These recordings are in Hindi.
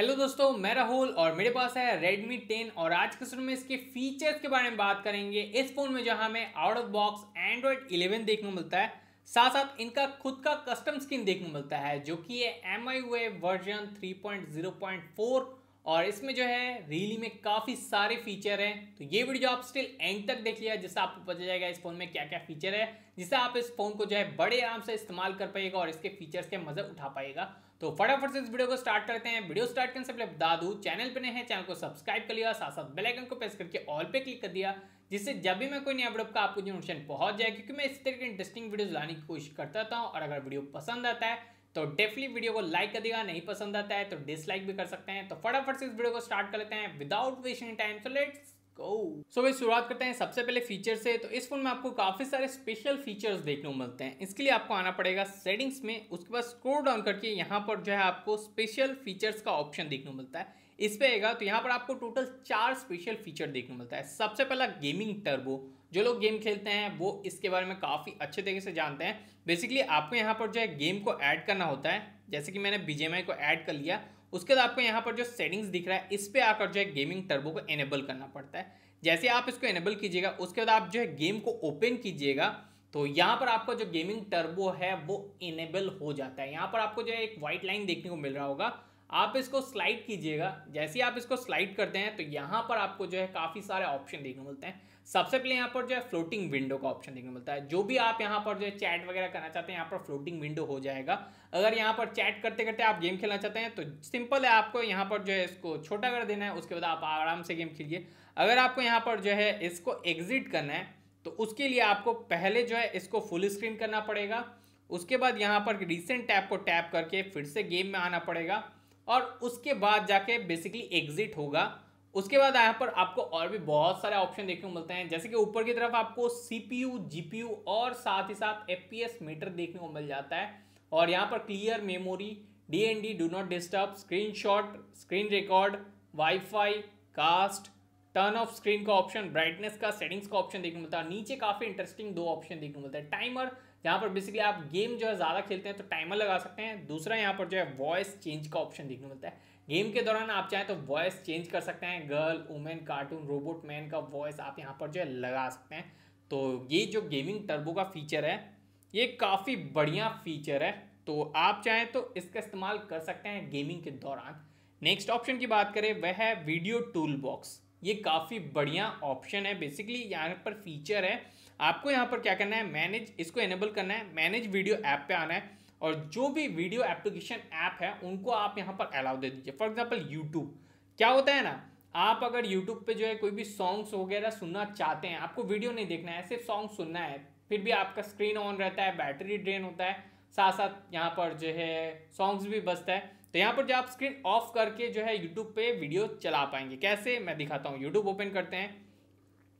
हेलो दोस्तों मैं राहुल और मेरे पास है Redmi 10 और आज के शुरू में इसके फीचर्स के बारे में बात करेंगे इस फोन में जहां हमें आउट ऑफ बॉक्स एंड्रॉयड 11 देखने को मिलता है साथ साथ इनका खुद का कस्टम स्क्रीन देखने को मिलता है जो कि ये एम आई वर्जन 3.0.4 और इसमें जो है रियली में काफ़ी सारे फीचर हैं तो ये वीडियो आप स्टिल एंड तक देख लिया जिससे आपको पता जाएगा इस फोन में क्या क्या फीचर है जिससे आप इस फोन को जो है बड़े आराम से इस्तेमाल कर पाएगा और इसके फीचर्स के मज़े उठा पाएगा तो फटाफट से इस वीडियो को स्टार्ट करते हैं वीडियो स्टार्ट करने से पहले दादू चैनल पर नए हैं चैनल को सब्सक्राइब कर लिया साथ साथ बेलाइकन को प्रेस करके ऑल पे क्लिक कर दिया जिससे जब भी मैं कोई नया वीडियो का आपको नोटिफिकेशन पहुंच जाए क्योंकि मैं इस तरह के इंटरेस्टिंग वीडियोज लाने की कोशिश करता था और अगर वीडियो पसंद आता है तो डेफिनेटली वीडियो को लाइक कर देगा नहीं पसंद आता है तो डिसलाइक भी कर सकते हैं तो फटाफट से इस वीडियो को स्टार्ट कर लेते हैं without wasting time so let's go so भाई शुरुआत करते हैं सबसे पहले फीचर से तो इस फोन में आपको काफी सारे स्पेशल फीचर्स देखने को मिलते हैं इसके लिए आपको आना पड़ेगा सेटिंग्स में उसके बाद स्क्रोल डाउन करके यहाँ पर जो है आपको स्पेशल फीचर्स का ऑप्शन देखने को मिलता है इस पे आएगा तो यहाँ पर आपको टोटल चार स्पेशल फीचर देखने को मिलता है सबसे पहला गेमिंग टर्बो जो लोग गेम खेलते हैं वो इसके बारे में काफ़ी अच्छे तरीके से जानते हैं बेसिकली आपको यहाँ पर जो है गेम को ऐड करना होता है जैसे कि मैंने बी को ऐड कर लिया उसके बाद आपको यहाँ पर जो सेटिंग्स दिख रहा है इस पर आकर जो है गेमिंग टर्बो को एनेबल करना पड़ता है जैसे आप इसको एनेबल कीजिएगा उसके बाद आप जो है गेम को ओपन कीजिएगा तो यहाँ पर आपका जो गेमिंग टर्बो है वो इनेबल हो जाता है यहाँ पर आपको जो है एक वाइट लाइन देखने को मिल रहा होगा आप इसको स्लाइड कीजिएगा जैसे ही आप इसको स्लाइड करते हैं तो यहाँ पर आपको जो है काफ़ी सारे ऑप्शन देखने को मिलते हैं सबसे पहले यहाँ पर जो है फ्लोटिंग विंडो का ऑप्शन देखने को मिलता है जो भी आप यहाँ पर जो है चैट वगैरह करना चाहते हैं यहाँ पर फ्लोटिंग विंडो हो जाएगा अगर यहाँ पर चैट करते करते आप गेम खेलना चाहते हैं तो सिंपल है आपको यहाँ पर जो है इसको छोटा कर देना है उसके बाद आप आराम से गेम खेलिए अगर आपको यहाँ पर जो है इसको एग्जिट करना है तो उसके लिए आपको पहले जो है इसको फुल स्क्रीन करना पड़ेगा उसके बाद यहाँ पर रिसेंट टैप को टैप करके फिर से गेम में आना पड़ेगा और उसके बाद जाके बेसिकली एग्जिट होगा उसके बाद यहाँ पर आपको और भी बहुत सारे ऑप्शन देखने को मिलते हैं जैसे कि ऊपर की तरफ आपको सीपीयू जीपीयू और साथ ही साथ एफपीएस मीटर देखने को मिल जाता है और यहाँ पर clear memory DND do not disturb screenshot screen record WiFi cast turn off screen का ऑप्शन ब्राइटनेस का सेटिंग्स का ऑप्शन देखने को मिलता है नीचे काफ़ी इंटरेस्टिंग दो ऑप्शन देखने को मिलता है टाइमर यहाँ पर बेसिकली आप गेम जो है ज़्यादा खेलते हैं तो टाइमर लगा सकते हैं दूसरा यहाँ पर जो है वॉइस चेंज का ऑप्शन देखने को मिलता है गेम के दौरान आप चाहें तो वॉइस चेंज कर सकते हैं girl women cartoon robot man का वॉइस आप यहाँ पर जो है लगा सकते हैं तो ये जो गेमिंग टर्बो का फीचर है ये काफ़ी बढ़िया फीचर है तो आप चाहें तो इसका इस्तेमाल कर सकते हैं गेमिंग के दौरान नेक्स्ट ऑप्शन की बात करें वह है वीडियो टूल बॉक्स ये काफ़ी बढ़िया ऑप्शन है बेसिकली यहाँ पर फीचर है आपको यहाँ पर क्या करना है मैनेज इसको एनेबल करना है मैनेज वीडियो ऐप पे आना है और जो भी वीडियो एप्लीकेशन ऐप है उनको आप यहाँ पर अलाउ दे दीजिए फॉर एग्जाम्पल यूट्यूब क्या होता है ना आप अगर यूट्यूब पे जो है कोई भी सॉन्ग्स वगैरह सुनना चाहते हैं आपको वीडियो नहीं देखना है सिर्फ सॉन्ग सुनना है फिर भी आपका स्क्रीन ऑन रहता है बैटरी ड्रेन होता है साथ साथ यहाँ पर जो है सॉन्ग्स भी बजता है तो यहाँ पर जो आप स्क्रीन ऑफ करके जो है यूट्यूब पे वीडियो चला पाएंगे कैसे मैं दिखाता हूँ यूट्यूब ओपन करते हैं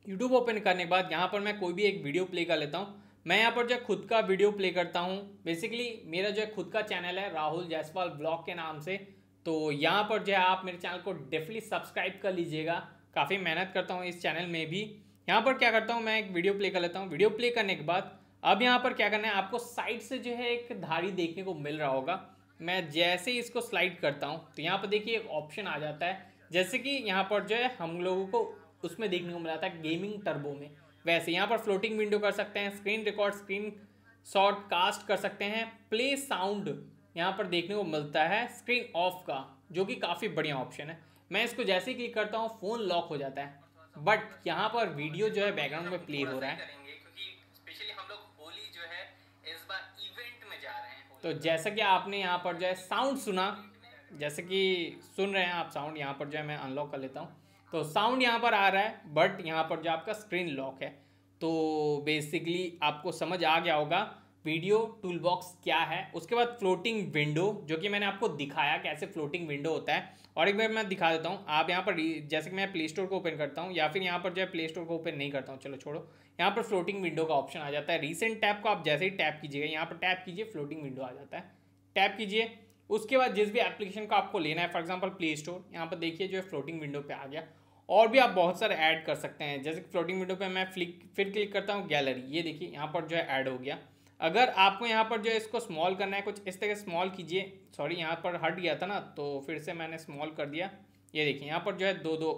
यूट्यूब ओपन करने के बाद यहाँ पर मैं कोई भी एक वीडियो प्ले कर लेता हूँ मैं यहाँ पर जो खुद का वीडियो प्ले करता हूँ बेसिकली मेरा जो है खुद का चैनल है राहुल जायसवाल ब्लॉग के नाम से तो यहाँ पर जो है आप मेरे चैनल को डेफिनेटली सब्सक्राइब कर लीजिएगा काफ़ी मेहनत करता हूँ इस चैनल में भी यहाँ पर क्या करता हूँ मैं एक वीडियो प्ले कर लेता हूँ वीडियो प्ले करने के बाद अब यहाँ पर क्या करना है आपको साइड से जो है एक धारी देखने को मिल रहा होगा मैं जैसे ही इसको स्लाइड करता हूँ तो यहाँ पर देखिए एक ऑप्शन आ जाता है जैसे कि यहाँ पर जो है हम लोगों को उसमें देखने को मिला था गेमिंग टर्बो में वैसे यहाँ पर फ्लोटिंग विंडो कर सकते हैं screen record screen short cast कर सकते हैं प्ले साउंड यहाँ पर देखने को मिलता है स्क्रीन ऑफ का जो कि काफ़ी बढ़िया ऑप्शन है मैं इसको जैसे ही क्लिक करता हूँ फ़ोन लॉक हो जाता है बट यहाँ पर वीडियो जो है बैकग्राउंड में प्ले हो रहा है तो जैसा कि आपने यहाँ पर जो है साउंड सुना जैसे कि सुन रहे हैं आप साउंड यहाँ पर जो है मैं अनलॉक कर लेता हूँ तो साउंड यहाँ पर आ रहा है बट यहाँ पर जो आपका स्क्रीन लॉक है तो बेसिकली आपको समझ आ गया होगा वीडियो टूल बॉक्स क्या है उसके बाद फ्लोटिंग विंडो जो कि मैंने आपको दिखाया कैसे फ्लोटिंग विंडो होता है और एक बार मैं दिखा देता हूँ आप यहाँ पर जैसे कि मैं प्ले स्टोर को ओपन करता हूँ या फिर यहाँ पर जो है प्ले स्टोर को ओपन नहीं करता हूँ चलो छोड़ो यहाँ पर फ्लोटिंग विंडो का ऑप्शन आ जाता है रिसेंट टैप को आप जैसे ही टैप कीजिएगा यहाँ पर टैप कीजिए फ्लोटिंग विंडो आ जाता है टैप कीजिए उसके बाद जिस भी एप्लीकेशन को आपको लेना है फॉर एग्जाम्पल प्ले स्टोर यहाँ पर देखिए जो है फ्लोटिंग विंडो पर आ गया और भी आप बहुत सारे ऐड कर सकते हैं जैसे फ्लोटिंग विंडो पे मैं फ्लिक फिर क्लिक करता हूँ गैलरी ये देखिए यहाँ पर जो है ऐड हो गया अगर आपको यहाँ पर जो है इसको स्मॉल करना है कुछ इस तरह स्मॉल कीजिए सॉरी यहाँ पर हट गया था ना तो फिर से मैंने स्मॉल कर दिया ये देखिए यहाँ पर जो है दो दो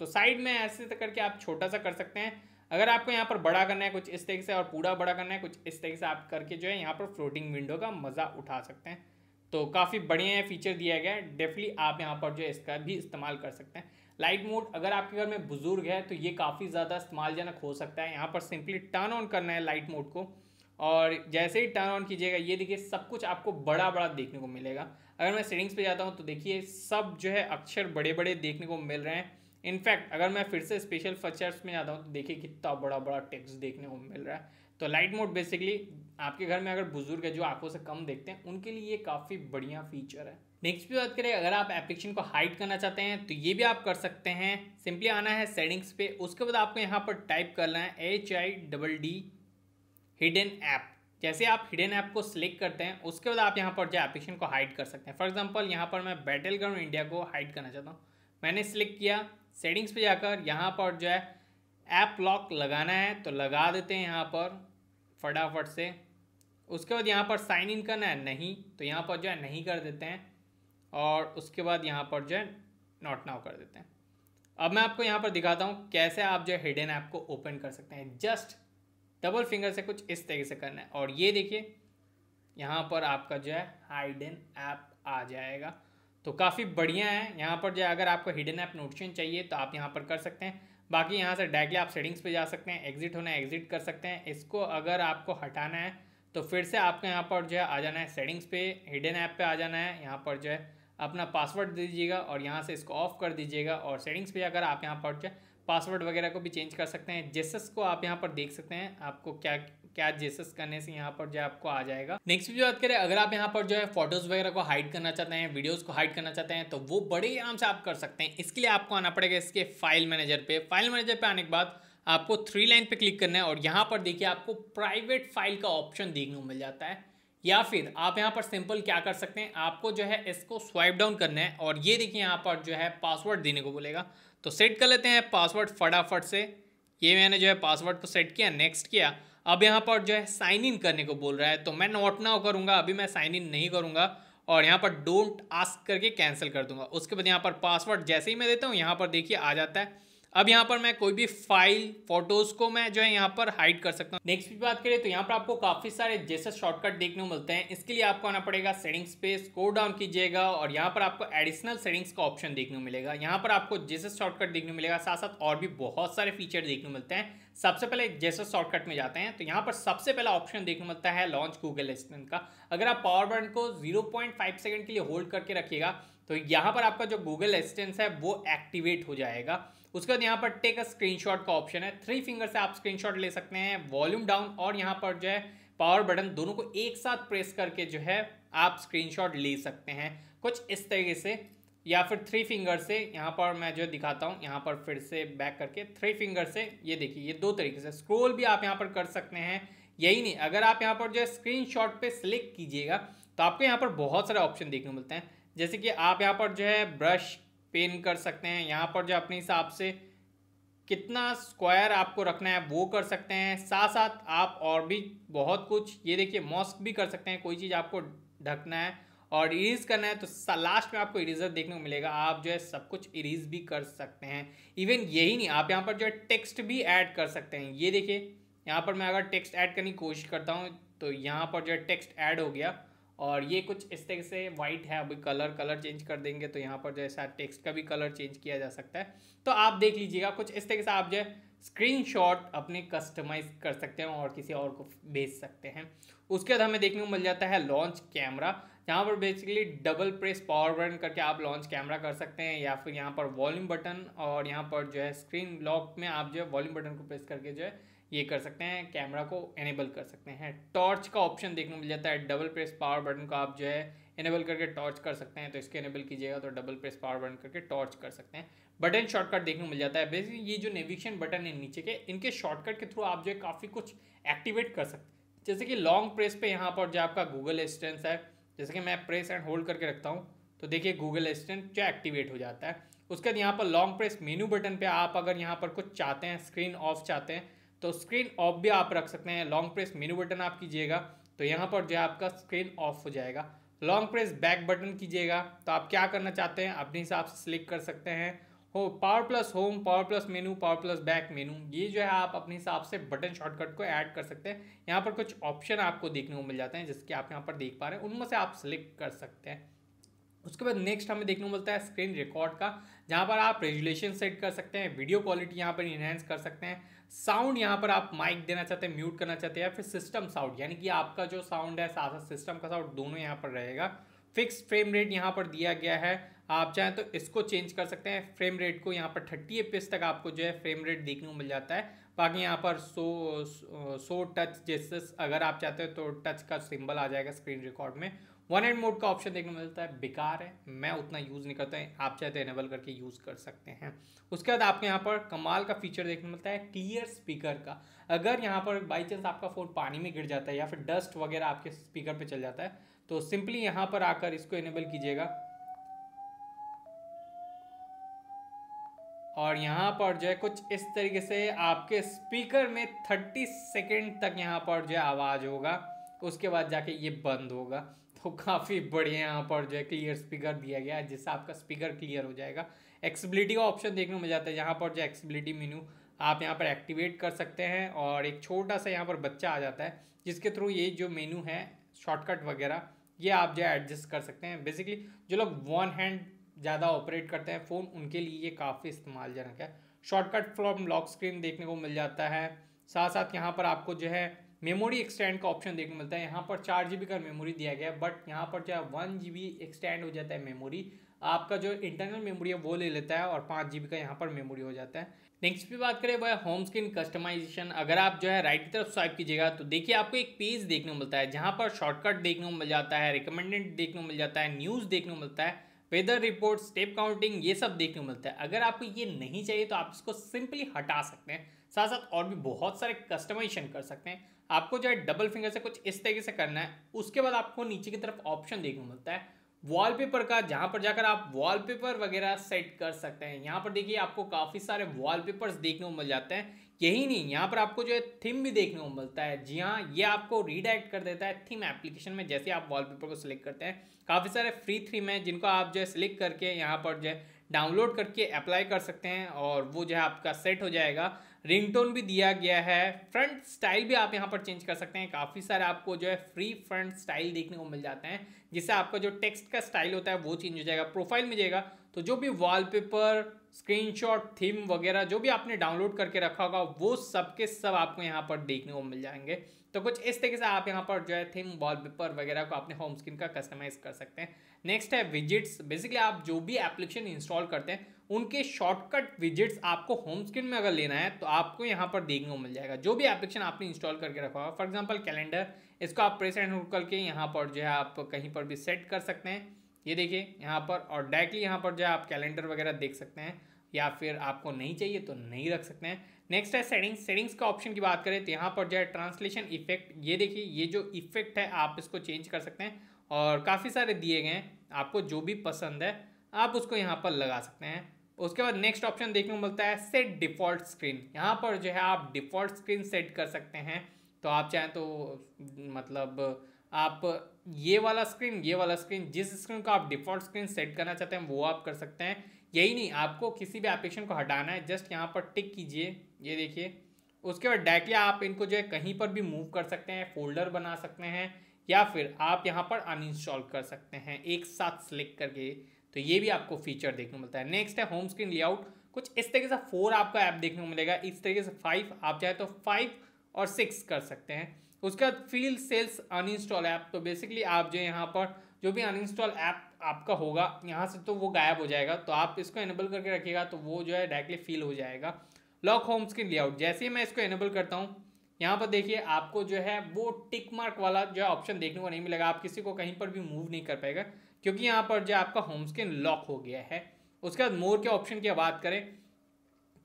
तो साइड में ऐसे करके आप छोटा सा कर सकते हैं अगर आपको यहाँ पर बड़ा करना है कुछ इस तरीके से और पूरा बड़ा करना है कुछ इस तरीके से आप करके जो है यहाँ पर फ्लोटिंग विंडो का मज़ा उठा सकते हैं तो काफ़ी बढ़िया फीचर दिया गया है डेफिनेटली आप यहाँ पर जो है इसका भी इस्तेमाल कर सकते हैं लाइट मोड अगर आपके घर में बुजुर्ग है तो ये काफ़ी ज़्यादा इस्तेमालजनक हो सकता है यहाँ पर सिंपली टर्न ऑन करना है लाइट मोड को और जैसे ही टर्न ऑन कीजिएगा ये देखिए सब कुछ आपको बड़ा बड़ा देखने को मिलेगा अगर मैं सेटिंग्स पे जाता हूँ तो देखिए सब जो है अक्षर बड़े बड़े देखने को मिल रहे हैं इनफैक्ट अगर मैं फिर से स्पेशल फीचर्स में जाता हूँ तो देखिए कितना बड़ा बड़ा टेक्स्ट देखने को मिल रहा है तो लाइट मोड बेसिकली आपके घर में अगर बुजुर्ग है जो आंखों से कम देखते हैं उनके लिए ये काफ़ी बढ़िया फीचर है नेक्स्ट भी बात करें अगर आप एप्लीकेशन को हाइड करना चाहते हैं तो ये भी आप कर सकते हैं सिंपली आना है सेटिंग्स पे उसके बाद आपको यहाँ पर टाइप करना है H I double D hidden app जैसे आप हिडन ऐप को सिलेक्ट करते हैं उसके बाद आप यहाँ पर जो एप्लीकेशन को हाइड कर सकते हैं फॉर एग्जाम्पल यहाँ पर मैं बैटल ग्राउंड इंडिया को हाइड करना चाहता हूँ मैंने सिलेक्ट किया सेटिंग्स पे जाकर यहाँ पर जो है ऐप लॉक लगाना है तो लगा देते हैं यहाँ पर फटाफट से उसके बाद यहाँ पर साइन इन करना है नहीं तो यहाँ पर जो है नहीं कर देते हैं और उसके बाद यहाँ पर जो है नॉट नाउ कर देते हैं अब मैं आपको यहाँ पर दिखाता हूँ कैसे आप जो है हिडन ऐप को ओपन कर सकते हैं जस्ट डबल फिंगर से कुछ इस तरीके से करना है और ये देखिए यहाँ पर आपका जो है हाइडन ऐप आ जाएगा तो काफ़ी बढ़िया है यहाँ पर जो अगर आपको हिडन ऐप नोटिशन चाहिए तो आप यहाँ पर कर सकते हैं बाकी यहाँ से डायरेक्टली आप सेटिंग्स पे जा सकते हैं एग्जिट होना है एग्जिट कर सकते हैं इसको अगर आपको हटाना है तो फिर से आपको यहाँ पर जो है आ जाना है सेटिंग्स पे हिडन ऐप पे आ जाना है यहाँ पर जो है अपना पासवर्ड दे दीजिएगा और यहाँ से इसको ऑफ कर दीजिएगा और सेटिंग्स पर अगर आप यहाँ पर पासवर्ड वगैरह को भी चेंज कर सकते हैं जेसस को आप यहाँ पर देख सकते हैं आपको क्या क्या जेसस करने से यहाँ पर जो है आपको आ जाएगा नेक्स्ट वीडियो बात करें अगर आप यहाँ पर जो है फोटोज वगैरह को हाइड करना चाहते हैं वीडियोस को हाइड करना चाहते हैं तो वो बड़े आराम से आप कर सकते हैं इसके लिए आपको आना पड़ेगा इसके फाइल मैनेजर पर फाइल मैनेजर पर आने के बाद आपको थ्री लाइन पर क्लिक करना है और यहाँ पर देखिए आपको प्राइवेट फाइल का ऑप्शन देखने को मिल जाता है या फिर आप यहाँ पर सिंपल क्या कर सकते हैं आपको जो है इसको स्वाइप डाउन करना है और ये देखिए यहाँ पर जो है पासवर्ड देने को बोलेगा तो सेट कर लेते हैं पासवर्ड फटाफट से ये मैंने जो है पासवर्ड को सेट किया नेक्स्ट किया अब यहाँ पर जो है साइन इन करने को बोल रहा है तो मैं नोट ना करूँगा अभी मैं साइन इन नहीं करूँगा और यहाँ पर डोंट आस्क करके कैंसिल कर दूंगा उसके बाद यहाँ पर पासवर्ड जैसे ही मैं देता हूँ यहाँ पर देखिए आ जाता है अब यहाँ पर मैं कोई भी फाइल फोटोज को मैं जो है यहाँ पर हाइड कर सकता हूँ नेक्स्ट की बात करें तो यहाँ पर आपको काफी सारे जैसे शॉर्टकट देखने को मिलते हैं इसके लिए आपको आना पड़ेगा सेटिंग स्पेस को डाउन कीजिएगा और यहाँ पर आपको एडिशनल सेटिंग्स का ऑप्शन देखने को मिलेगा यहाँ पर आपको जैसे शॉर्टकट देखने को मिलेगा साथ साथ और भी बहुत सारे फीचर देखने को मिलते हैं सबसे पहले जैसे शॉर्टकट में जाते हैं तो यहाँ पर सबसे पहला ऑप्शन देखने को मिलता है लॉन्च गूगल असिस्टेंट का अगर आप पावर बटन को जीरो पॉइंट के लिए होल्ड करके रखिएगा तो यहाँ पर आपका जो गूगल एसिस्टेंस है वो एक्टिवेट हो जाएगा उसके बाद यहाँ पर टेक अ स्क्रीनशॉट का ऑप्शन है थ्री फिंगर से आप स्क्रीनशॉट ले सकते हैं वॉल्यूम डाउन और यहाँ पर जो है पावर बटन दोनों को एक साथ प्रेस करके जो है आप स्क्रीनशॉट ले सकते हैं कुछ इस तरीके से या फिर थ्री फिंगर से यहाँ पर मैं जो दिखाता हूँ यहाँ पर फिर से बैक करके थ्री फिंगर से ये देखिए ये दो तरीके से स्क्रोल भी आप यहाँ पर कर सकते हैं यही नहीं अगर आप यहाँ पर जो है स्क्रीन शॉट पर सिलेक्ट कीजिएगा तो आपको यहाँ पर बहुत सारे ऑप्शन देखने को मिलते हैं जैसे कि आप यहाँ पर जो है ब्रश पेन कर सकते हैं यहाँ पर जो अपने हिसाब से कितना स्क्वायर आपको रखना है वो कर सकते हैं साथ साथ आप और भी बहुत कुछ ये देखिए मॉस्क भी कर सकते हैं कोई चीज़ आपको ढकना है और इरीज करना है तो लास्ट में आपको इरीजर देखने को मिलेगा आप जो है सब कुछ इरीज भी कर सकते हैं इवन यही नहीं आप यहाँ पर जो है टेक्स्ट भी ऐड कर सकते हैं ये देखिए यहाँ पर मैं अगर टेक्स्ट ऐड करने की कोशिश करता हूँ तो यहाँ पर जो है टेक्स्ट ऐड हो गया और ये कुछ इस तरह से वाइट है अभी कलर कलर चेंज कर देंगे तो यहाँ पर जैसा टेक्स्ट का भी कलर चेंज किया जा सकता है तो आप देख लीजिएगा कुछ इस तरह से आप जो है स्क्रीनशॉट अपने कस्टमाइज कर सकते हैं और किसी और को भेज सकते हैं उसके बाद हमें देखने को मिल जाता है लॉन्च कैमरा जहाँ पर basically double press power button करके आप लॉन्च कैमरा कर सकते हैं या फिर यहाँ पर वॉल्यूम बटन और यहाँ पर जो है स्क्रीन लॉक में आप जो है वॉल्यूम बटन को प्रेस करके जो है ये कर सकते हैं कैमरा को इनेबल कर सकते हैं टॉर्च का ऑप्शन देखने मिल जाता है डबल प्रेस पावर बटन को आप जो है इनेबल करके टॉर्च कर सकते हैं तो इसके इनेबल कीजिएगा तो डबल प्रेस पावर बटन करके टॉर्च कर सकते हैं बटन शॉर्टकट देखने मिल जाता है बेसिकली ये जो नेविगेशन बटन है नीचे के इनके शॉर्टकट के थ्रू आप जो है काफ़ी कुछ एक्टिवेट कर सकते हैं जैसे कि लॉन्ग प्रेस पे यहाँ पर जो आपका गूगल असिस्टेंस है जैसे कि मैं प्रेस एंड होल्ड करके रखता हूँ तो देखिए गूगल असिस्टेंट जो एक्टिवेट हो जाता है उसके बाद यहाँ पर लॉन्ग प्रेस मेन्यू बटन पर आप अगर यहाँ पर कुछ चाहते हैं स्क्रीन ऑफ चाहते हैं तो स्क्रीन ऑफ भी आप रख सकते हैं लॉन्ग प्रेस मेनू बटन आप कीजिएगा तो यहाँ पर जो है आपका स्क्रीन ऑफ हो जाएगा लॉन्ग प्रेस बैक बटन कीजिएगा तो आप क्या करना चाहते हैं अपने हिसाब से सिलेक्ट कर सकते हैं हो power plus home power plus menu power plus back menu ये जो है आप अपने हिसाब से बटन शॉर्टकट को ऐड कर सकते हैं यहाँ पर कुछ ऑप्शन आपको देखने को मिल जाते हैं जिसके आप यहाँ पर देख पा रहे हैं उनमें से आप सिलेक्ट कर सकते हैं उसके बाद नेक्स्ट हमें देखने को मिलता है स्क्रीन रिकॉर्ड का जहाँ पर आप रेजुलेशन सेट कर सकते हैं वीडियो क्वालिटी यहाँ पर इन्हेंस कर सकते हैं साउंड यहाँ पर आप माइक देना चाहते हैं म्यूट करना चाहते हैं या फिर सिस्टम साउंड यानी कि आपका जो साउंड है साथ साथ सिस्टम का साउंड दोनों यहाँ पर रहेगा फिक्स फ्रेम रेट यहाँ पर दिया गया है आप चाहें तो इसको चेंज कर सकते हैं फ्रेम रेट को यहाँ पर थर्टी ए तक आपको जो है फ्रेम रेट देखने को मिल जाता है बाकी यहाँ पर सो सो टच जैसे अगर आप चाहते हैं तो टच का सिंबल आ जाएगा स्क्रीन रिकॉर्ड में वन एंड मोड का ऑप्शन देखने को मिलता है बेकार है मैं उतना यूज़ नहीं करता है आप चाहे तो एनेबल करके यूज़ कर सकते हैं उसके बाद आपके यहाँ पर कमाल का फीचर देखने को मिलता है क्लियर स्पीकर का अगर यहाँ पर बाई चांस आपका फ़ोन पानी में गिर जाता है या फिर डस्ट वगैरह आपके स्पीकर पर चल जाता है तो सिंपली यहाँ पर आकर इसको इनेबल कीजिएगा और यहाँ पर जो है कुछ इस तरीके से आपके स्पीकर में 30 सेकेंड तक यहाँ पर जो है आवाज़ होगा उसके बाद जाके ये बंद होगा तो काफ़ी बढ़िया यहाँ पर जो है क्लियर स्पीकर दिया गया है जिससे आपका स्पीकर क्लियर हो जाएगा एक्सेबिलिटी का ऑप्शन देखने में जाता है यहाँ पर जो एक्सेबिलिटी मेन्यू आप यहाँ पर एक्टिवेट कर सकते हैं और एक छोटा सा यहाँ पर बच्चा आ जाता है जिसके थ्रू ये जो मेन्यू है शॉर्टकट वगैरह ये आप जो है एडजस्ट कर सकते हैं बेसिकली जो लोग वन हैंड ज़्यादा ऑपरेट करते हैं फ़ोन उनके लिए ये काफ़ी इस्तेमालजनक है शॉर्टकट फ्रॉम लॉक स्क्रीन देखने को मिल जाता है साथ साथ यहाँ पर आपको जो है मेमोरी एक्सटेंड का ऑप्शन देखने मिलता है यहाँ पर चार जी का मेमोरी दिया गया है बट यहाँ पर जो है वन जी एक्सटेंड हो जाता है मेमोरी आपका जो इंटरनल मेमोरी है वो ले लेता है और पाँच जी का यहाँ पर मेमोरी हो जाता है नेक्स्ट पे बात करें वह होम स्क्रीन कस्टमाइजेशन अगर आप जो है राइट की तरफ स्वाइप कीजिएगा तो देखिए आपको एक पेज देखने को मिलता है जहाँ पर शॉर्टकट देखने को मिल जाता है रिकमेंडेड देखने को मिल जाता है न्यूज़ देखने को मिलता है वेदर रिपोर्ट स्टेप काउंटिंग ये सब देखने को मिलता है अगर आपको ये नहीं चाहिए तो आप इसको सिंपली हटा सकते हैं साथ साथ और भी बहुत सारे कस्टमाइजेशन कर सकते हैं आपको जो है डबल फिंगर से कुछ इस तरीके से करना है उसके बाद आपको नीचे की तरफ ऑप्शन देखने को मिलता है वॉलपेपर का जहाँ पर जाकर आप वॉलपेपर वगैरह सेट कर सकते हैं यहाँ पर देखिए आपको काफ़ी सारे वॉलपेपर्स देखने को मिल जाते हैं यही नहीं यहाँ पर आपको जो है थीम भी देखने को मिलता है जी हाँ ये आपको रीडायरेक्ट कर देता है थीम एप्लीकेशन में जैसे आप वॉलपेपर को सिलेक्ट करते हैं काफ़ी सारे फ्री थीम हैं जिनको आप जो है सिलेक्ट करके यहाँ पर जो है डाउनलोड करके अप्लाई कर सकते हैं और वो जो है आपका सेट हो जाएगा रिंगटोन भी दिया गया है फ्रंट स्टाइल भी आप यहाँ पर चेंज कर सकते हैं काफ़ी सारे आपको जो है फ्री फ्रंट स्टाइल देखने को मिल जाते हैं जिससे आपका जो टेक्स्ट का स्टाइल होता है वो चेंज हो जाएगा प्रोफाइल में जाएगा तो जो भी वॉलपेपर स्क्रीनशॉट थीम वगैरह जो भी आपने डाउनलोड करके रखा होगा वो सब के सब आपको यहाँ पर देखने को मिल जाएंगे तो कुछ इस तरीके से आप यहाँ पर जो है थीम वॉलपेपर वगैरह को अपने होम स्क्रीन का कस्टमाइज कर सकते हैं नेक्स्ट है विजिट्स बेसिकली आप जो भी एप्लीकेशन इंस्टॉल करते हैं उनके शॉर्टकट विजिट्स आपको होम स्क्रीन में अगर लेना है तो आपको यहाँ पर देखने को मिल जाएगा जो भी एप्लीकेशन आपने इंस्टॉल करके रखा होगा फॉर एग्जाम्पल कैलेंडर इसको आप प्रेस एंड होल्ड करके यहाँ पर जो है आप कहीं पर भी सेट कर सकते हैं ये देखिए यहाँ पर और डायरेक्टली यहाँ पर जो है आप कैलेंडर वगैरह देख सकते हैं या फिर आपको नहीं चाहिए तो नहीं रख सकते हैं नेक्स्ट है सेटिंग्स सेटिंग्स का ऑप्शन की बात करें तो यहाँ पर जो है ट्रांसलेशन इफेक्ट ये देखिए ये जो इफेक्ट है आप इसको चेंज कर सकते हैं और काफ़ी सारे दिए गए हैं आपको जो भी पसंद है आप उसको यहाँ पर लगा सकते हैं उसके बाद नेक्स्ट ऑप्शन देखने को मिलता है सेट डिफ़ॉल्ट स्क्रीन यहाँ पर जो है आप डिफ़ॉल्ट स्क्रीन सेट कर सकते हैं तो आप चाहें तो मतलब आप ये वाला स्क्रीन ये वाला स्क्रीन जिस स्क्रीन को आप डिफॉल्ट स्क्रीन सेट करना चाहते हैं वो आप कर सकते हैं यही नहीं आपको किसी भी एप्लीकेशन को हटाना है जस्ट यहाँ पर टिक कीजिए ये देखिए उसके बाद डायरेक्टली आप इनको जो है कहीं पर भी मूव कर सकते हैं फोल्डर बना सकते हैं या फिर आप यहाँ पर अनइंस्टॉल कर सकते हैं एक साथ सेलेक्ट करके तो ये भी आपको फीचर देखने को मिलता है नेक्स्ट है होम स्क्रीन लेआउट कुछ इस तरीके से फोर आपका ऐप देखने को मिलेगा इस तरीके से फाइव आप चाहे तो फाइव और सिक्स कर सकते हैं तो उसके बाद फील सेल्स अनइंस्टॉल ऐप तो बेसिकली आप जो यहाँ पर जो भी अनइंस्टॉल ऐप आपका होगा यहाँ से तो वो गायब हो जाएगा तो आप इसको एनेबल करके रखिएगा तो वो जो है डायरेक्टली फील हो जाएगा लॉक होम स्क्रीन लेआउट जैसे ही मैं इसको एनेबल करता हूँ यहाँ पर देखिए आपको जो है वो टिक मार्क वाला जो है ऑप्शन देखने को नहीं मिलेगा आप किसी को कहीं पर भी मूव नहीं कर पाएगा क्योंकि यहाँ पर जो आपका होम स्क्रीन लॉक हो गया है उसके बाद मोर के ऑप्शन की बात करें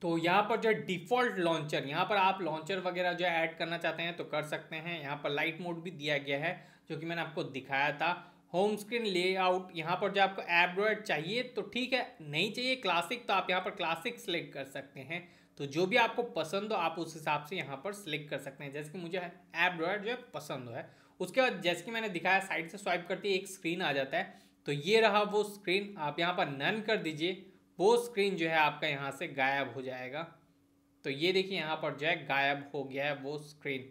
तो यहाँ पर जो डिफ़ॉल्ट लॉन्चर यहाँ पर आप लॉन्चर वगैरह जो ऐड करना चाहते हैं तो कर सकते हैं यहाँ पर लाइट मोड भी दिया गया है जो कि मैंने आपको दिखाया था होम स्क्रीन लेआउट यहाँ पर जो आपको एब्रॉयड चाहिए तो ठीक है नहीं चाहिए क्लासिक तो आप यहाँ पर क्लासिक सेलेक्ट कर सकते हैं तो जो भी आपको पसंद हो आप उस हिसाब से यहाँ पर सिलेक्ट कर सकते हैं जैसे कि मुझे एब्रॉयड जो है पसंद हो है उसके बाद जैसे कि मैंने दिखाया साइड से स्वाइप करती है एक स्क्रीन आ जाता है तो ये रहा वो स्क्रीन आप यहाँ पर नन कर दीजिए वो स्क्रीन जो है आपका यहाँ से गायब हो जाएगा तो ये देखिए यहाँ पर जो है गायब हो गया है वो स्क्रीन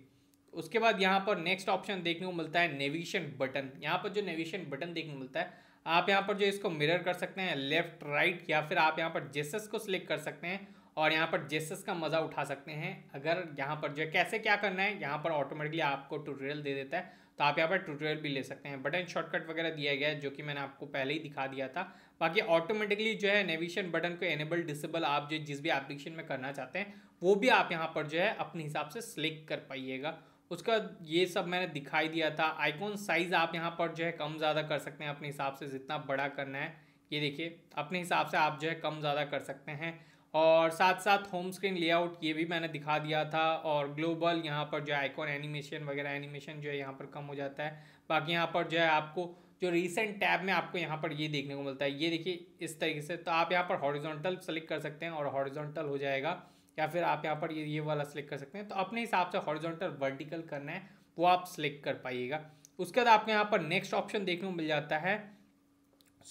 उसके बाद यहाँ पर नेक्स्ट ऑप्शन देखने को मिलता है नेविगेशन बटन यहाँ पर जो नेविगेशन बटन देखने को मिलता है आप यहाँ पर जो इसको मिरर कर सकते हैं लेफ्ट राइट या फिर आप यहाँ पर जेसस को सिलेक्ट कर सकते हैं और यहाँ पर जेसस का मज़ा उठा सकते हैं अगर यहाँ पर जो है कैसे क्या करना है यहाँ पर ऑटोमेटिकली आपको ट्यूटोरियल दे देता है तो आप यहाँ पर ट्यूटोरियल भी ले सकते हैं बटन शॉर्टकट वगैरह दिया गया है जो कि मैंने आपको पहले ही दिखा दिया था बाकी ऑटोमेटिकली जो है नेविगेशन बटन को एनेबल डिसेबल आप जो जिस भी एप्लीकेशन में करना चाहते हैं वो भी आप यहाँ पर जो है अपने हिसाब से सिलेक्ट कर पाइएगा उसका ये सब मैंने दिखाई दिया था आइकॉन साइज़ आप यहाँ पर जो है कम ज़्यादा कर सकते हैं अपने हिसाब से जितना बड़ा करना है ये देखिए अपने हिसाब से आप जो है कम ज़्यादा कर सकते हैं और साथ साथ होम स्क्रीन लेआउट ये भी मैंने दिखा दिया था और ग्लोबल यहाँ पर जो आइकॉन एनिमेशन वगैरह एनिमेशन जो है यहाँ पर कम हो जाता है बाकी यहाँ पर जो है आपको जो रिसेंट टैब में आपको यहाँ पर ये देखने को मिलता है ये देखिए इस तरीके से तो आप यहाँ पर हॉरिजॉन्टल सेलेक्ट कर सकते हैं और हॉरिजॉन्टल हो जाएगा या फिर आप यहाँ पर ये ये वाला सेलेक्ट कर सकते हैं तो अपने हिसाब से हॉरिजॉन्टल वर्टिकल करना है वो आप सेलेक्ट कर पाइएगा उसके बाद आपको यहाँ पर नेक्स्ट ऑप्शन देखने को मिल जाता है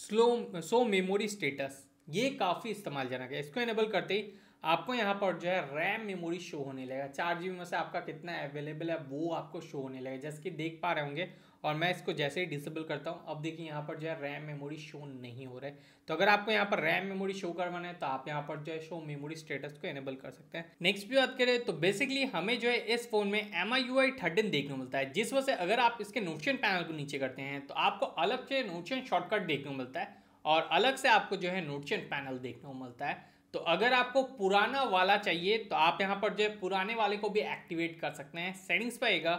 स्लो सो मेमोरी स्टेटस ये काफ़ी इस्तेमाल जनक है इसको इनेबल करते ही आपको यहाँ पर जो है रैम मेमोरी शो होने लगेगा चार जी में से आपका कितना अवेलेबल है वो आपको शो होने लगेगा जैसे कि देख पा रहे होंगे और मैं इसको जैसे ही डिसेबल करता हूँ अब देखिए यहाँ पर जो है रैम मेमोरी शो नहीं हो रहा है तो अगर आपको यहाँ पर रैम मेमोरी शो करवाना है तो आप यहाँ पर जो है शो मेमोरी स्टेटस को एनेबल कर सकते हैं नेक्स्ट भी बात करें तो बेसिकली हमें जो है इस फोन में M I U I thirteen देखने को मिलता है जिस वजह से अगर आप इसके नोशन पैनल को नीचे करते हैं तो आपको अलग से नोशन शॉर्टकट देखने को मिलता है और अलग से आपको जो है नोशन पैनल देखने को मिलता है तो अगर आपको पुराना वाला चाहिए तो आप यहाँ पर जो है पुराने वाले को भी एक्टिवेट कर सकते हैं सेटिंग्स पाएगा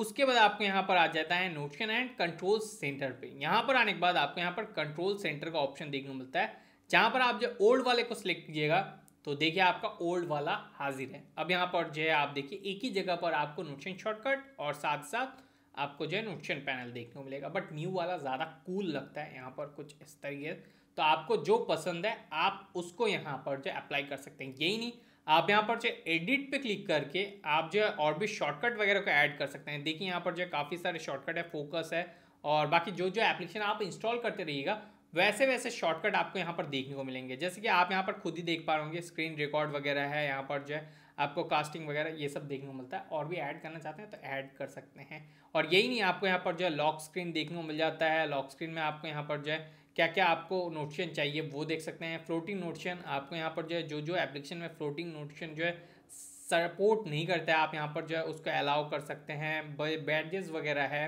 उसके बाद आपको यहाँ पर आ जाता है नोशन एंड कंट्रोल सेंटर पे यहाँ पर आने के बाद आपको यहाँ पर कंट्रोल सेंटर का ऑप्शन देखने को मिलता है जहाँ पर आप जो ओल्ड वाले को सिलेक्ट कीजिएगा तो देखिए आपका ओल्ड वाला हाजिर है अब यहाँ पर जो है आप देखिए एक ही जगह पर आपको नोटिशन शॉर्टकट और साथ साथ आपको जो है नोटिशन पैनल देखने को मिलेगा बट न्यू वाला ज़्यादा कूल लगता है यहाँ पर कुछ इस तरीके तो आपको जो पसंद है आप उसको यहाँ पर जो अप्लाई कर सकते हैं यही नहीं आप यहाँ पर जो एडिट पे क्लिक करके आप जो है और भी शॉर्टकट वगैरह को ऐड कर सकते हैं देखिए यहाँ पर जो काफ़ी सारे शॉर्टकट है फोकस है और बाकी जो जो एप्लीकेशन आप इंस्टॉल करते रहिएगा वैसे वैसे शॉर्टकट आपको यहाँ पर देखने को मिलेंगे जैसे कि आप यहाँ पर खुद ही देख पा रहे होंगे स्क्रीन रिकॉर्ड वगैरह है यहाँ पर जो है आपको कास्टिंग वगैरह ये सब देखने को मिलता है और भी ऐड करना चाहते हैं तो ऐड कर सकते हैं और यही नहीं आपको यहाँ पर जो है लॉक स्क्रीन देखने को मिल जाता है लॉक स्क्रीन में आपको यहाँ पर जो है क्या क्या आपको नोटिशन चाहिए वो देख सकते हैं फ्लोटिंग नोटिशन आपको यहाँ पर जो है जो जो एप्लीकेशन में फ्लोटिंग नोटिशन जो है सपोर्ट नहीं करता है आप यहाँ पर जो है उसको अलाउ कर सकते हैं बैडजेस वगैरह है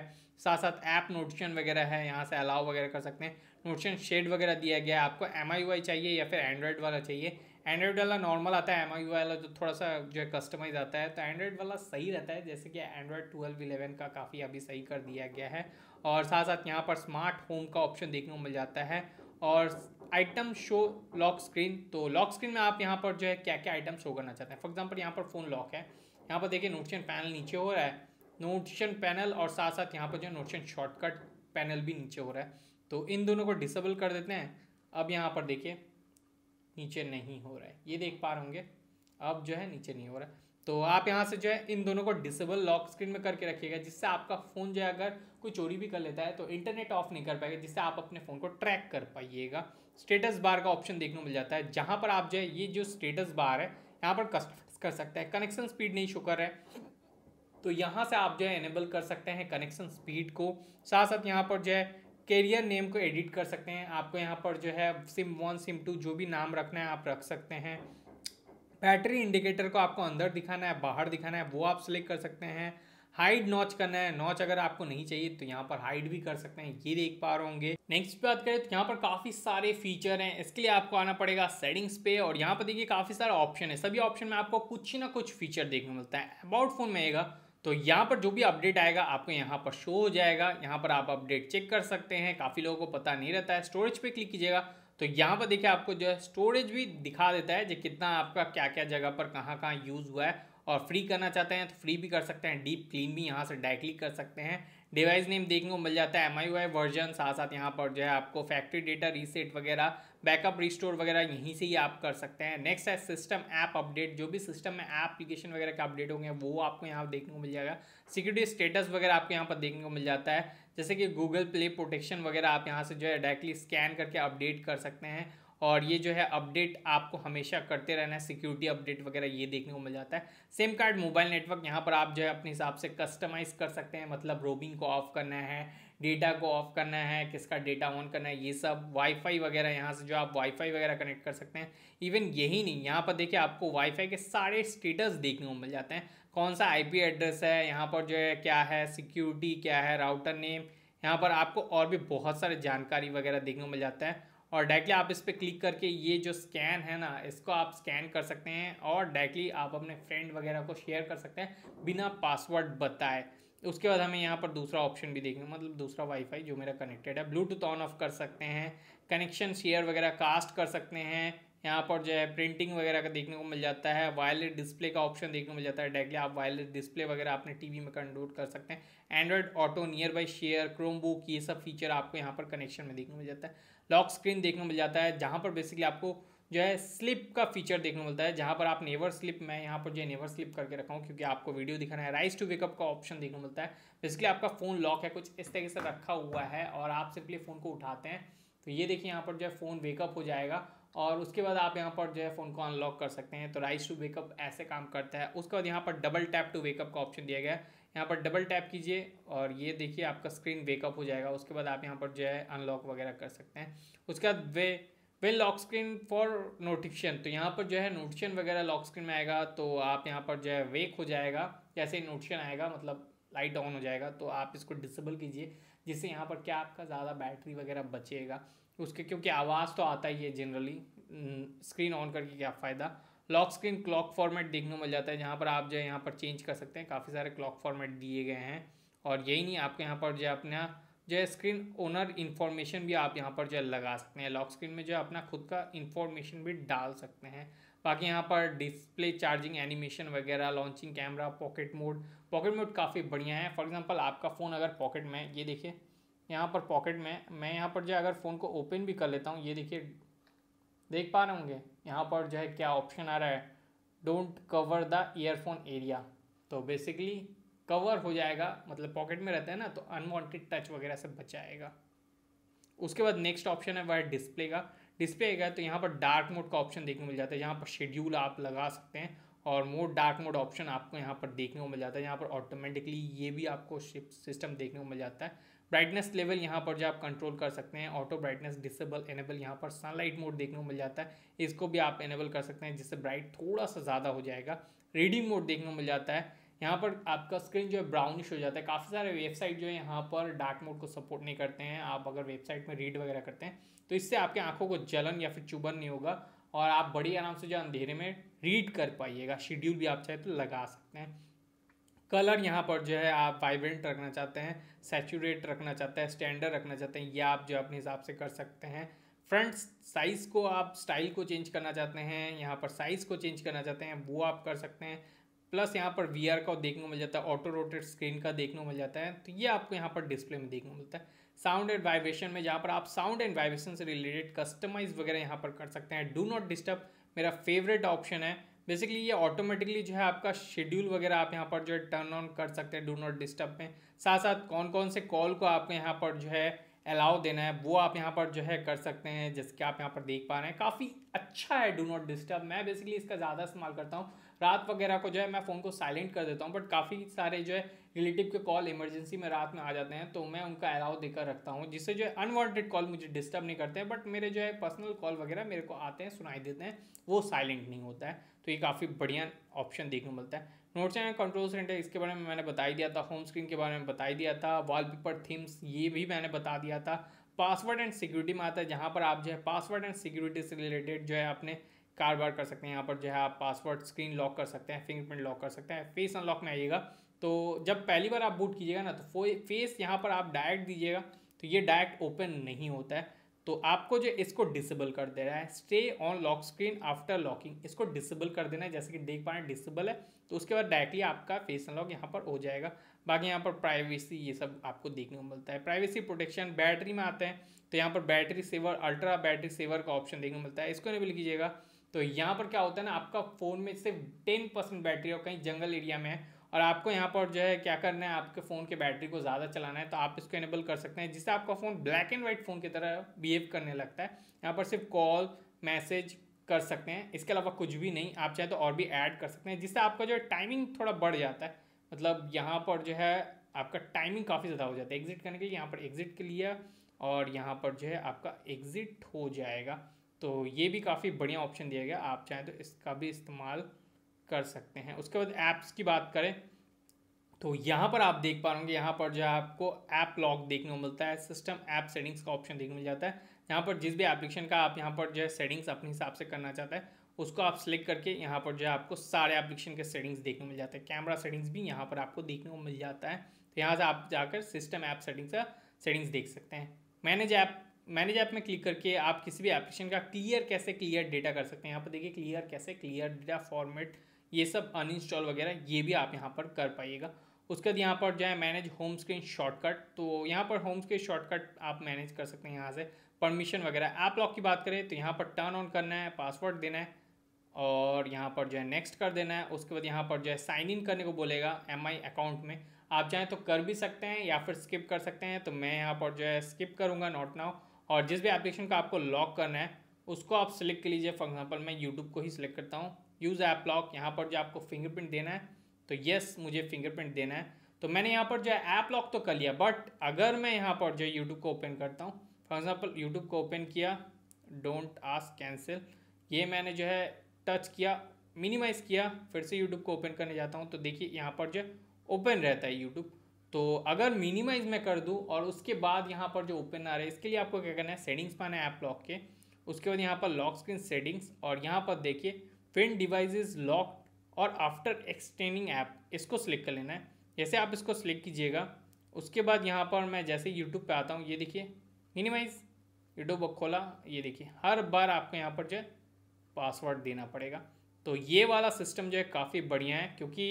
साथ साथ ऐप नोटिशन वगैरह है यहाँ से अलाउ वगैरह कर सकते हैं नोटिशन शेड वगैरह दिया गया है आपको एम आई चाहिए या फिर एंड्रॉयड वाला चाहिए एंड्रॉयड वाला नॉर्मल आता है एम आई वाला जो थोड़ा सा जो है कस्टमाइज आता है तो एंड्रॉयड वाला सही रहता है जैसे कि एंड्रॉयड ट्वेल्व इलेवन का काफ़ी अभी सही कर दिया गया है और साथ साथ यहाँ पर स्मार्ट होम का ऑप्शन देखने को मिल जाता है और आइटम शो लॉक स्क्रीन तो लॉक स्क्रीन में आप यहाँ पर जो है क्या क्या आइटम शो करना चाहते हैं फॉर एग्जाम्पल यहाँ पर फ़ोन लॉक है यहाँ पर देखिए नोटिशन पैनल नीचे हो रहा है नोटिशन पैनल और साथ साथ यहाँ पर जो है नोटिशन शॉर्टकट पैनल भी नीचे हो रहा है तो इन दोनों को डिसेबल कर देते हैं अब यहाँ पर देखिए नीचे नहीं हो रहा है ये देख पा रहे होंगे अब जो है नीचे नहीं हो रहा है तो आप यहाँ से जो है इन दोनों को डिसेबल लॉक स्क्रीन में करके रखिएगा जिससे आपका फ़ोन जो है अगर कोई चोरी भी कर लेता है तो इंटरनेट ऑफ नहीं कर पाएगा जिससे आप अपने फ़ोन को ट्रैक कर पाइएगा स्टेटस बार का ऑप्शन देखने को मिल जाता है जहाँ पर आप जो है ये जो स्टेटस बार है यहाँ पर कस्टमाइज कर सकते हैं कनेक्शन स्पीड नहीं शो है तो यहाँ से आप जो है इनेबल कर सकते हैं कनेक्शन स्पीड को साथ साथ यहाँ पर जो है कैरियर नेम को एडिट कर सकते हैं आपको यहाँ पर जो है सिम वन सिम टू जो भी नाम रखना है आप रख सकते हैं बैटरी इंडिकेटर को आपको अंदर दिखाना है बाहर दिखाना है वो आप सेलेक्ट कर सकते हैं हाइड नॉच करना है नॉच अगर आपको नहीं चाहिए तो यहाँ पर हाइड भी कर सकते हैं ये देख पा रहे होंगे नेक्स्ट बात करें तो यहाँ पर काफ़ी सारे फीचर हैं इसके लिए आपको आना पड़ेगा सेटिंग्स पे और यहाँ पर देखिए काफ़ी सारे ऑप्शन है सभी ऑप्शन में आपको कुछ ना कुछ फीचर देखने मिलता है अबाउट फोन में आएगा तो यहाँ पर जो भी अपडेट आएगा आपको यहाँ पर शो हो जाएगा यहाँ पर आप अपडेट चेक कर सकते हैं काफ़ी लोगों को पता नहीं रहता है स्टोरेज पर क्लिक कीजिएगा तो यहाँ पर देखिए आपको जो है स्टोरेज भी दिखा देता है जो कितना आपका क्या क्या जगह पर कहाँ कहाँ यूज़ हुआ है और फ्री करना चाहते हैं तो फ्री भी कर सकते हैं डीप क्लीन भी यहाँ से डायरेक्टली कर सकते हैं डिवाइस नेम देखने को मिल जाता है एम आई वर्जन साथ साथ यहाँ पर जो है आपको फैक्ट्री डेटा रीसेट वगैरह बैकअप रिस्टोर वगैरह यहीं से ही आप कर सकते हैं नेक्स्ट है सिस्टम ऐप अपडेट जो भी सिस्टम में एप्लीकेशन वगैरह के अपडेट होंगे वो आपको यहाँ देखने को मिल जाएगा सिक्योरिटी स्टेटस वगैरह आपको यहाँ पर देखने को मिल जाता है जैसे कि गूगल प्ले प्रोटेक्शन वगैरह आप यहाँ से जो है डायरेक्टली स्कैन करके अपडेट कर सकते हैं और ये जो है अपडेट आपको हमेशा करते रहना है सिक्योरिटी अपडेट वगैरह ये देखने को मिल जाता है सिम कार्ड मोबाइल नेटवर्क यहाँ पर आप जो है अपने हिसाब से कस्टमाइज़ कर सकते हैं मतलब रोबिंग को ऑफ़ करना है डेटा को ऑफ़ करना है किसका डेटा ऑन करना है ये सब वाईफाई वगैरह यहाँ से जो आप वाईफाई वगैरह कनेक्ट कर सकते हैं इवन यही नहीं यहाँ पर देखिए आपको वाईफाई के सारे स्टेटस देखने को मिल जाते हैं कौन सा आईपी एड्रेस है यहाँ पर जो है क्या है सिक्योरिटी क्या है राउटर नेम यहाँ पर आपको और भी बहुत सारे जानकारी वगैरह देखने को मिल जाता है और डायरेक्टली आप इस पर क्लिक करके ये जो स्कैन है ना इसको आप स्कैन कर सकते हैं और डायरेक्टली आप अपने फ्रेंड वगैरह को शेयर कर सकते हैं बिना पासवर्ड बताए उसके बाद हमें यहाँ पर दूसरा ऑप्शन भी देखना मतलब दूसरा वाईफाई जो मेरा कनेक्टेड है ब्लूटूथ ऑन ऑफ कर सकते हैं कनेक्शन शेयर वगैरह कास्ट कर सकते हैं यहाँ पर जो है प्रिंटिंग वगैरह का देखने को मिल जाता है वायरलेस डिस्प्ले का ऑप्शन देखने को मिल जाता है डायरेक्टली आप वायरलेस डिस्प्ले वगैरह अपने टीवी में कंट्रोल कर सकते हैं Android Auto nearby share Chromebook ये सब फीचर आपको यहाँ पर कनेक्शन में देखने को मिल जाता है लॉक स्क्रीन देखने को मिल जाता है जहाँ पर बेसिकली आपको जो है स्लिप का फीचर देखने को मिलता है जहाँ पर आप नेवर स्लिप मैं यहाँ पर जो है नेवर स्लिप करके रखा हूँ क्योंकि आपको वीडियो दिखाना है राइस टू वेकअप का ऑप्शन देखने को मिलता है बेसिकली आपका फ़ोन लॉक है कुछ इस तरीके से रखा हुआ है और आप सिंपली फ़ोन को उठाते हैं तो ये देखिए यहाँ पर जो है फ़ोन वेकअप हो जाएगा और उसके बाद आप यहाँ पर जो है फ़ोन को अनलॉक कर सकते हैं तो राइस टू वेकअप ऐसे काम करता है उसके बाद यहाँ पर डबल टैप टू वेकअप का ऑप्शन दिया गया है यहाँ पर डबल टैप कीजिए और ये देखिए आपका स्क्रीन वेकअप हो जाएगा उसके बाद आप यहाँ पर जो है अनलॉक वगैरह कर सकते हैं उसके बाद wake wake lock screen for notification तो यहाँ पर जो है नोटिफिकेशन वगैरह लॉक स्क्रीन में आएगा तो आप यहाँ पर जो है वेक हो जाएगा जैसे ही नोटिफिकेशन आएगा मतलब लाइट ऑन हो जाएगा तो आप इसको डिसेबल कीजिए जिससे यहाँ पर क्या आपका ज़्यादा बैटरी वगैरह बचेगा उसके क्योंकि आवाज़ तो आता ही है जनरली स्क्रीन ऑन करके क्या फ़ायदा लॉक स्क्रीन क्लॉक फॉर्मेट देखने को मिल जाता है जहाँ पर आप जो है यहाँ पर चेंज कर सकते हैं काफ़ी सारे क्लॉक फॉर्मेट दिए गए हैं और यही नहीं आपके यहाँ पर जो है अपना जो है स्क्रीन ओनर इन्फॉर्मेशन भी आप यहाँ पर जो है लगा सकते हैं लॉक स्क्रीन में जो है अपना खुद का इन्फॉर्मेशन भी डाल सकते हैं बाकी यहाँ पर डिस्प्ले चार्जिंग एनिमेशन वगैरह launching camera pocket mode pocket mode काफ़ी बढ़िया है फॉर एग्जांपल आपका फ़ोन अगर पॉकेट में ये देखिए यहाँ पर पॉकेट में मैं यहाँ पर जो अगर फ़ोन को ओपन भी कर लेता हूँ ये देखिए देख पा रहे होंगे यहाँ पर जो है क्या ऑप्शन आ रहा है don't cover the earphone area तो बेसिकली कवर हो जाएगा मतलब पॉकेट में रहता है ना तो अनवांटेड टच वगैरह से बचाएगा उसके बाद नेक्स्ट ऑप्शन है वह डिस्प्ले का डिस्प्ले का तो यहाँ पर डार्क मोड का ऑप्शन देखने को मिल जाता है यहाँ पर शेड्यूल आप लगा सकते हैं और मोड डार्क मोड ऑप्शन आपको यहाँ पर देखने को मिल जाता है यहाँ पर ऑटोमेटिकली ये भी आपको सिस्टम देखने को मिल जाता है ब्राइटनेस लेवल यहाँ पर जो आप कंट्रोल कर सकते हैं ऑटो ब्राइटनेस डिसेबल एनेबल यहाँ पर सनलाइट मोड देखने को मिल जाता है इसको भी आप एनेबल कर सकते हैं जिससे ब्राइट थोड़ा सा ज़्यादा हो जाएगा रीडिंग मोड देखने को मिल जाता है यहाँ पर आपका स्क्रीन जो है ब्राउनिश हो जाता है काफ़ी सारे वेबसाइट जो है यहाँ पर डार्क मोड को सपोर्ट नहीं करते हैं आप अगर वेबसाइट में रीड वगैरह करते हैं तो इससे आपके आंखों को जलन या फिर चुभन नहीं होगा और आप बड़ी आराम से जो अंधेरे में रीड कर पाइएगा शेड्यूल भी आप चाहे तो लगा सकते हैं कलर यहाँ पर जो है आप वाइब्रेंट रखना चाहते हैं सेचूरेट रखना चाहते हैं स्टैंडर्ड रखना चाहते हैं या आप जो अपने हिसाब से कर सकते हैं फ्रंट साइज़ को आप स्टाइल को चेंज करना चाहते हैं यहाँ पर साइज़ को चेंज करना चाहते हैं वो आप कर सकते हैं प्लस यहाँ पर वी का देखने को मिल जाता है ऑटो रोटेड स्क्रीन का देखने को मिल जाता है तो ये आपको यहाँ पर डिस्प्ले में देखने को मिलता है साउंड एंड वाइब्रेशन में जहाँ पर आप साउंड एंड वाइब्रेशन से रिलेटेड कस्टमाइज वगैरह यहाँ पर कर सकते हैं डू नॉट डिस्टर्ब मेरा फेवरेट ऑप्शन है बेसिकली ये ऑटोमेटिकली जो है आपका शेड्यूल वगैरह आप यहाँ पर जो है टर्न ऑन कर सकते हैं डू नॉट डिस्टर्ब में साथ साथ कौन कौन से कॉल को आपको यहाँ पर जो है अलाउ देना है वो आप यहाँ पर जो है कर सकते हैं जैसे कि आप यहाँ पर देख पा रहे हैं काफ़ी अच्छा है डू नॉट डिस्टर्ब मैं बेसिकली इसका ज़्यादा इस्तेमाल करता हूँ रात वगैरह को जो है मैं फ़ोन को साइलेंट कर देता हूँ बट काफ़ी सारे जो है रिलेटिव के कॉल इमरजेंसी में रात में आ जाते हैं तो मैं उनका अलाउ देकर रखता हूँ जिससे जो है अनवांटेड कॉल मुझे डिस्टर्ब नहीं करते हैं बट मेरे जो है पर्सनल कॉल वगैरह मेरे को आते हैं सुनाई देते हैं वो साइलेंट नहीं होता है तो ये काफ़ी बढ़िया ऑप्शन देखने को मिलता है नोट चैनल कंट्रोल सेंटर इसके बारे में मैंने बताई दिया था होम स्क्रीन के बारे में बताई दिया था वॉलपेपर थीम्स ये भी मैंने बता दिया था पासवर्ड एंड सिक्योरिटी में आता है जहाँ पर आप जो है पासवर्ड एंड सिक्योरिटी से रिलेटेड जो है अपने कारोबार कर सकते हैं यहाँ पर जो है आप पासवर्ड स्क्रीन लॉक कर सकते हैं फिंगरप्रिंट लॉक कर सकते हैं फेस अनलॉक में आइएगा तो जब पहली बार आप बूट कीजिएगा ना तो फेस यहाँ पर आप डायरेक्ट दीजिएगा तो ये डायरेक्ट ओपन नहीं होता है तो आपको जो इसको डिसेबल कर देना है stay on lock screen after locking इसको डिसेबल कर देना है जैसे कि देख पा रहे हैं डिसेबल है तो उसके बाद डायरेक्टली आपका फेस अनलॉक यहाँ पर हो जाएगा बाकी यहाँ पर प्राइवेसी ये सब आपको देखने को मिलता है प्राइवेसी प्रोटेक्शन बैटरी में आते हैं तो यहाँ पर battery saver ultra battery saver का ऑप्शन देखने को मिलता है इसको इनेबल कीजिएगा तो यहाँ पर क्या होता है ना आपका फ़ोन में सिर्फ टेन परसेंट बैटरी और कहीं जंगल एरिया में है और आपको यहाँ पर जो है क्या करना है आपके फ़ोन के बैटरी को ज़्यादा चलाना है तो आप इसको इनेबल कर सकते हैं जिससे आपका phone black and white phone की तरह बिहेव करने लगता है यहाँ पर सिर्फ कॉल मैसेज कर सकते हैं इसके अलावा कुछ भी नहीं आप चाहे तो और भी ऐड कर सकते हैं जिससे आपका जो है टाइमिंग थोड़ा बढ़ जाता है मतलब यहाँ पर जो है आपका टाइमिंग काफ़ी ज़्यादा हो जाता है एग्ज़िट करने के लिए यहाँ पर एग्ज़िट के लिए और यहाँ पर जो है आपका एग्ज़िट हो जाएगा तो ये भी काफ़ी बढ़िया ऑप्शन दिया गया आप चाहें तो इसका भी इस्तेमाल कर सकते हैं उसके बाद ऐप्स की बात करें तो यहाँ पर आप देख पा रहे यहाँ पर जो है आपको ऐप लॉक देखने को मिलता है सिस्टम ऐप सेटिंग्स का ऑप्शन देखने को मिल जाता है यहाँ पर जिस भी एप्लीकेशन का आप यहाँ पर जो है सेटिंग्स अपने हिसाब से करना चाहते हैं उसको आप सिलेक्ट करके यहाँ पर जो है आपको सारे एप्लीकेशन के सेटिंग्स देखने को मिल जाते हैं कैमरा सेटिंग्स भी यहाँ पर आपको देखने को मिल जाता है तो यहाँ से आप जाकर सिस्टम ऐप सेटिंग्स का सेटिंग्स देख सकते हैं मैनेज ऐप मैनेज ऐप में क्लिक करके आप किसी भी एप्लीकेशन का क्लियर कैसे क्लियर डेटा कर सकते हैं यहाँ पर देखिए क्लियर कैसे क्लियर डेटा फॉर्मेट ये सब अनइंस्टॉल वगैरह ये भी आप यहाँ पर कर पाइएगा उसके बाद यहाँ पर जो है मैनेज होम स्क्रीन शॉर्टकट तो यहाँ पर होम स्क्रीन शॉर्टकट आप मैनेज कर सकते हैं यहाँ से परमिशन वगैरह ऐप लॉक की बात करें तो यहाँ पर टर्न ऑन करना है पासवर्ड देना है और यहाँ पर जो है नेक्स्ट कर देना है उसके बाद यहाँ पर जो है साइन इन करने को बोलेगा एम अकाउंट में आप चाहें तो कर भी सकते हैं या फिर स्किप कर सकते हैं तो मैं यहाँ पर जो है स्किप करूँगा नॉट नाउ और जिस भी एप्लीकेशन का आपको लॉक करना है उसको आप सिलेक्ट कर लीजिए फॉर एग्जाम्पल मैं यूट्यूब को ही सिलेक्ट करता हूँ यूज़ ऐप लॉक यहाँ पर जो आपको फिंगरप्रिंट देना है तो येस मुझे फिंगरप्रिंट देना है तो मैंने यहाँ पर जो है ऐप लॉक तो कर लिया बट अगर मैं यहाँ पर जो यूट्यूब को ओपन करता हूँ फॉर एग्जाम्पल यूट्यूब को ओपन किया डोंट आस्क कैंसिल ये मैंने जो है टच किया मिनिमाइज़ किया फिर से यूट्यूब को ओपन करने जाता हूँ तो देखिए यहाँ पर जो ओपन रहता है यूट्यूब तो अगर मिनिमाइज मैं कर दूँ और उसके बाद यहाँ पर जो ओपन आ रहा है इसके लिए आपको क्या करना है सेटिंग्स पाना है ऐप लॉक के उसके बाद यहाँ पर लॉक स्क्रीन सेटिंग्स और यहाँ पर देखिए पिन डिवाइस इज लॉक्ड और आफ्टर एक्सटेंडिंग ऐप इसको सिलेक्ट कर लेना है जैसे आप इसको सिलेक्ट कीजिएगा उसके बाद यहाँ पर मैं जैसे यूट्यूब पे आता हूँ ये देखिए मिनिमाइज यूट्यूब खोला ये देखिए हर बार आपको यहाँ पर जो है पासवर्ड देना पड़ेगा तो ये वाला सिस्टम जो है काफ़ी बढ़िया है क्योंकि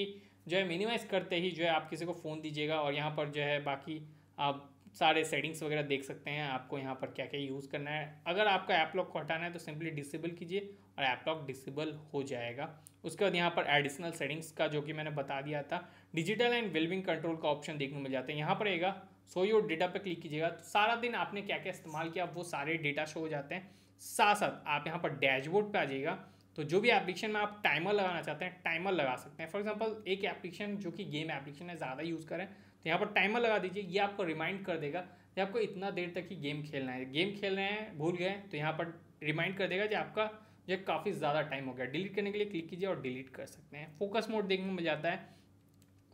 जो है मिनिमाइज़ करते ही जो है आप किसी को फ़ोन दीजिएगा और यहाँ पर जो है बाकी आप सारे सेटिंग्स वगैरह देख सकते हैं आपको यहाँ पर क्या क्या यूज़ करना है अगर आपका ऐप लॉक को हटाना है तो सिंपली डिसेबल कीजिए और ऐप लॉक डिसेबल हो जाएगा उसके बाद यहाँ पर एडिशनल सेटिंग्स का जो कि मैंने बता दिया था डिजिटल एंड वेलविंग कंट्रोल का ऑप्शन देखने मिल जाता है यहाँ पर रहेगा सो योर डेटा पर क्लिक कीजिएगा तो सारा दिन आपने क्या क्या इस्तेमाल किया वो सारे डेटा शो हो जाते हैं साथ साथ आप यहाँ पर डैशबोर्ड पर आ जाइएगा तो जो भी एप्लीकेशन में आप टाइमर लगाना चाहते हैं टाइमर लगा सकते हैं फॉर एग्जाम्पल एक एप्लीकेशन जो कि गेम एप्लीकेशन है ज़्यादा यूज़ करें तो यहाँ पर टाइमर लगा दीजिए ये आपको रिमाइंड कर देगा कि आपको इतना देर तक ही गेम खेलना है गेम खेल रहे हैं भूल गए तो यहाँ पर रिमाइंड कर देगा कि आपका ये काफ़ी ज़्यादा टाइम हो गया डिलीट करने के लिए क्लिक कीजिए और डिलीट कर सकते हैं फोकस मोड देखने में जाता है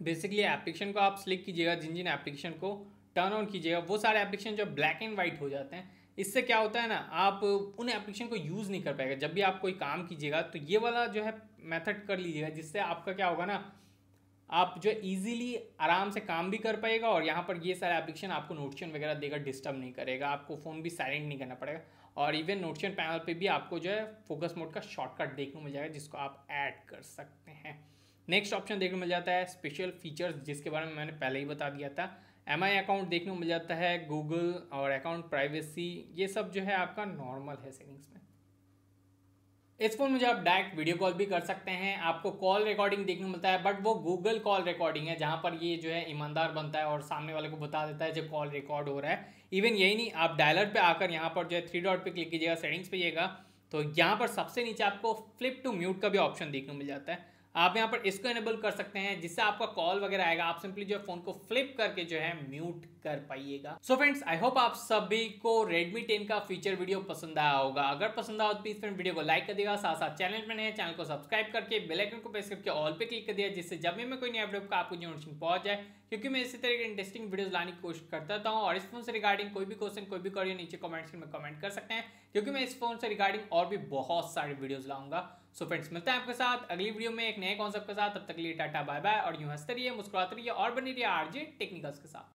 बेसिकली एप्लीकेशन को आप सिलेक्ट कीजिएगा जिन जिन एप्लीकेशन को टर्न ऑन कीजिएगा वो सारे एप्लीकेशन जो ब्लैक एंड वाइट हो जाते हैं इससे क्या होता है ना आप उन एप्लीकेशन को यूज़ नहीं कर पाएगा जब भी आप कोई काम कीजिएगा तो ये वाला जो है मेथड कर लीजिएगा जिससे आपका क्या होगा ना आप जो इजीली आराम से काम भी कर पाएगा और यहाँ पर ये सारा एप्लीकेशन आपको नोटिशन वगैरह देगा डिस्टर्ब नहीं करेगा आपको फ़ोन भी साइलेंट नहीं करना पड़ेगा और इवन नोटिशन पैनल पर भी आपको जो है फोकस मोड का शॉर्टकट देखने को मिल जाएगा जिसको आप ऐड कर सकते हैं नेक्स्ट ऑप्शन देखने मिल जाता है स्पेशल फीचर्स जिसके बारे में मैंने पहले ही बता दिया था एम आई अकाउंट देखने को मिल जाता है गूगल और अकाउंट प्राइवेसी ये सब जो है आपका नॉर्मल है सेटिंग्स में इस फोन में जो आप डायरेक्ट वीडियो कॉल भी कर सकते हैं आपको कॉल रिकॉर्डिंग देखने को मिलता है बट वो गूगल कॉल रिकॉर्डिंग है जहाँ पर ये जो है ईमानदार बनता है और सामने वाले को बता देता है जो कॉल रिकॉर्ड हो रहा है इवन यही नहीं आप डायलर पे आकर यहाँ पर जो है थ्री डॉट पे क्लिक कीजिएगा सेटिंग्स पे जाइएगा तो यहाँ पर सबसे नीचे आपको फ्लिप टू म्यूट का भी ऑप्शन देखने को मिल जाता है आप यहाँ पर इसको इनेबल कर सकते हैं जिससे आपका कॉल वगैरह आएगा आप सिंपली जो है फोन को फ्लिप करके जो है म्यूट कर पाइएगा सो फ्रेंड्स आई होप आप सभी को रेडमी टेन का फीचर वीडियो पसंद आया होगा अगर पसंद आया तो प्लीज फ्रेंड वीडियो को लाइक कर देगा साथ साथ चैनल में नए चैनल को सब्सक्राइब करके बेलाइकन को प्रेस करके ऑल पे क्लिक कर दिया जिससे जब भी मैं कोई नया वीडियो का आपको नोटिफिकेशन पहुंच जाए क्योंकि मैं इसी तरह के इंटरेस्टिंग वीडियो लाने की कोशिश करता था और इस फोन से रिगार्डिंग कोई भी क्वेश्चन कोई भी क्वेरी नीचे कॉमेंट में कमेंट कर सकते हैं क्योंकि मैं इस फोन से रिगार्डिंग और भी बहुत सारे वीडियोज लाऊंगा सो फ्रेंड्स मिलते हैं आपके साथ अगली वीडियो में एक नए कॉन्सेप्ट के साथ तब तक लिए टाटा बाय बाय और यूँ हंसते रहिए मुस्कुराते रहिए और बनी रहिए आरजे टेक्निकल्स के साथ